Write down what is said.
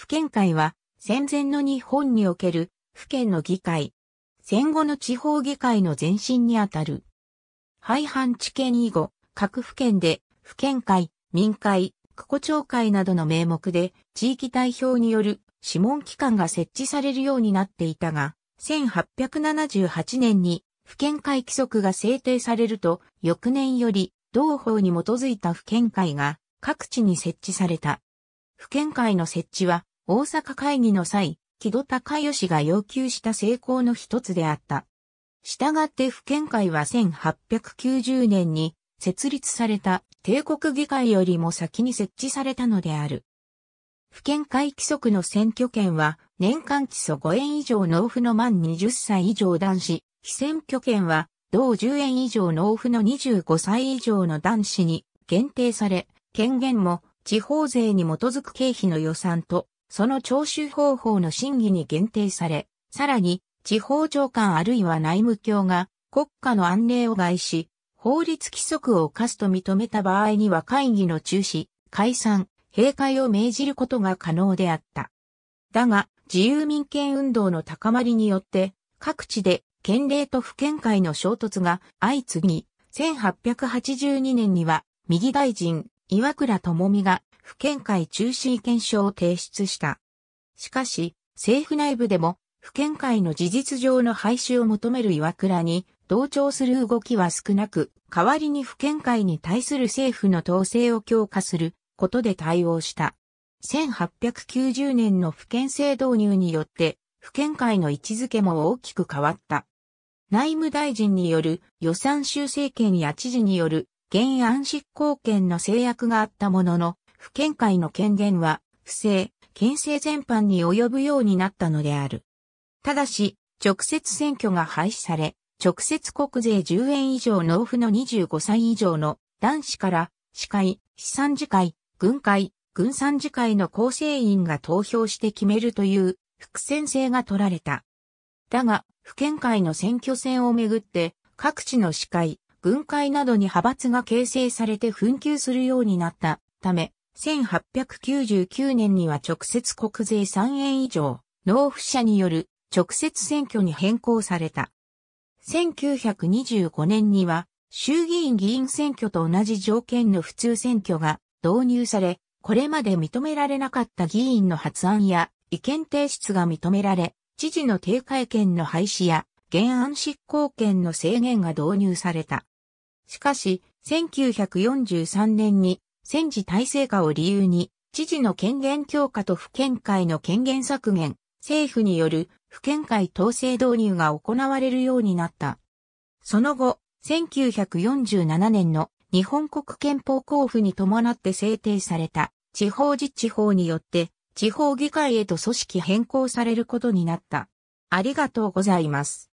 府県会は戦前の日本における府県の議会、戦後の地方議会の前身にあたる。廃藩置県以後、各府県で府県会、民会、区庫町会などの名目で地域代表による諮問機関が設置されるようになっていたが、1878年に府県会規則が制定されると、翌年より同法に基づいた府県会が各地に設置された。府県会の設置は大阪会議の際、木戸高義が要求した成功の一つであった。したがって府県会は1890年に設立された帝国議会よりも先に設置されたのである。府県会規則の選挙権は年間基礎5円以上納付の満20歳以上男子、非選挙権は同10円以上納付の25歳以上の男子に限定され、権限も地方税に基づく経費の予算とその徴収方法の審議に限定され、さらに、地方長官あるいは内務卿が国家の安寧を害し、法律規則を犯すと認めた場合には会議の中止、解散、閉会を命じることが可能であった。だが、自由民権運動の高まりによって、各地で県令と府県会の衝突が相次ぎ、1882年には右大臣、岩倉智美が府県会中止意見書を提出した。しかし、政府内部でも、府県会の事実上の廃止を求める岩倉に、同調する動きは少なく、代わりに府県会に対する政府の統制を強化することで対応した。1890年の府県制導入によって、府県会の位置づけも大きく変わった。内務大臣による予算修正権や知事による原案執行権の制約があったものの、府県会の権限は、不正、県政全般に及ぶようになったのである。ただし、直接選挙が廃止され、直接国税10円以上納付の25歳以上の男子から、市会、市参事会、軍会、軍参事会の構成員が投票して決めるという伏線制が取られた。だが、府県会の選挙戦をめぐって、各地の市会、軍会などに派閥が形成されて紛糾するようになったため、1899年には直接国税3円以上、納付者による直接選挙に変更された。1925年には衆議院議員選挙と同じ条件の普通選挙が導入され、これまで認められなかった議員の発案や意見提出が認められ、知事の定会権の廃止や原案執行権の制限が導入された。しかし、1943年に戦時体制下を理由に、知事の権限強化と府県会の権限削減、政府による府県会統制導入が行われるようになった。その後、1947年の日本国憲法交付に伴って制定された地方自治法によって地方議会へと組織変更されることになった。ありがとうございます。